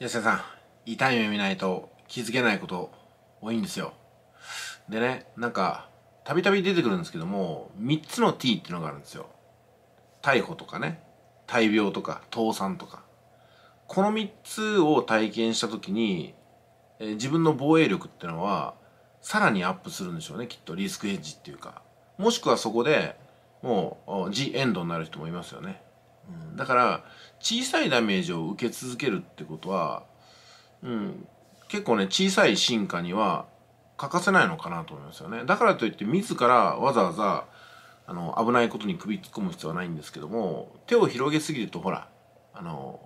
安田さん、痛い目見ないと気づけないこと多いんですよ。でね、なんか、たびたび出てくるんですけども、3つの T っていうのがあるんですよ。逮捕とかね、大病とか、倒産とか。この3つを体験した時に、え自分の防衛力ってのは、さらにアップするんでしょうね、きっと。リスクヘッジっていうか。もしくはそこで、もう、ジ・エンドになる人もいますよね。だから小さいダメージを受け続けるってことは、うん、結構ね小さい進化には欠かせないのかなと思いますよねだからといって自らわざわざあの危ないことに首突っ込む必要はないんですけども手を広げすぎるとほらあの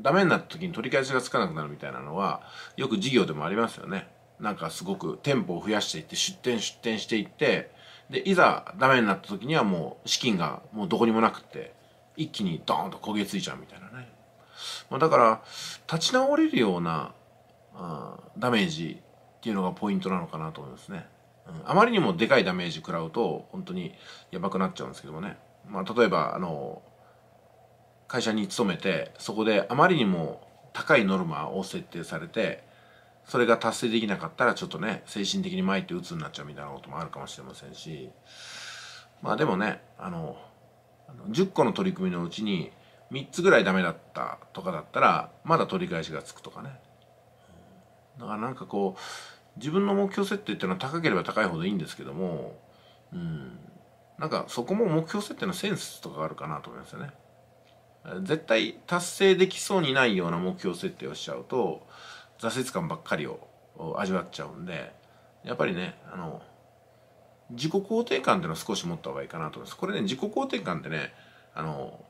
ダメになった時に取り返しがつかなくなるみたいなのはよく事業でもありますよねなんかすごく店舗を増やしていって出店出店していってでいざダメになった時にはもう資金がもうどこにもなくって一気にドーンと焦げついちゃうみたいなね。まあ、だから、立ち直れるような、あダメージっていうのがポイントなのかなと思いますね。うん、あまりにもでかいダメージ食らうと、本当にやばくなっちゃうんですけどもね。まあ、例えば、あの、会社に勤めて、そこであまりにも高いノルマを設定されて、それが達成できなかったらちょっとね、精神的に参って鬱になっちゃうみたいなこともあるかもしれませんし、まあでもね、あの、あの10個の取り組みのうちに3つぐらいダメだったとかだったらまだ取り返しがつくとかねだからなんかこう自分の目標設定っていうのは高ければ高いほどいいんですけどもうんなんかそこも目標設定のセンスとかがあるかなと思いますよね絶対達成できそうにないような目標設定をしちゃうと挫折感ばっかりを味わっちゃうんでやっぱりねあの自己肯定感っていうのは少し持った方がいいかなと思います。これね、自己肯定感ってね、あの、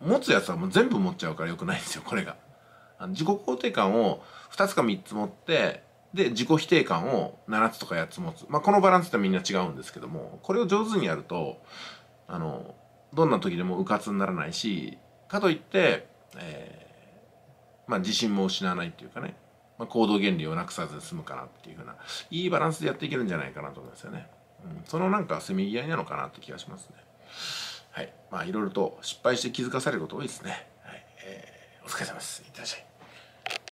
持つやつはもう全部持っちゃうから良くないんですよ、これが。自己肯定感を2つか3つ持って、で、自己否定感を7つとか8つ持つ。まあ、このバランスってみんな違うんですけども、これを上手にやると、あの、どんな時でもうかつにならないし、かといって、えー、まあ、自信も失わないっていうかね、まあ、行動原理をなくさず済むかなっていうふうないいバランスでやっていけるんじゃないかなと思いますよね、うん、そのなんかせめぎ合いなのかなって気がしますねはいまあいろいろと失敗して気づかされること多いですねはい、えー、お疲れ様ですいってらっしゃい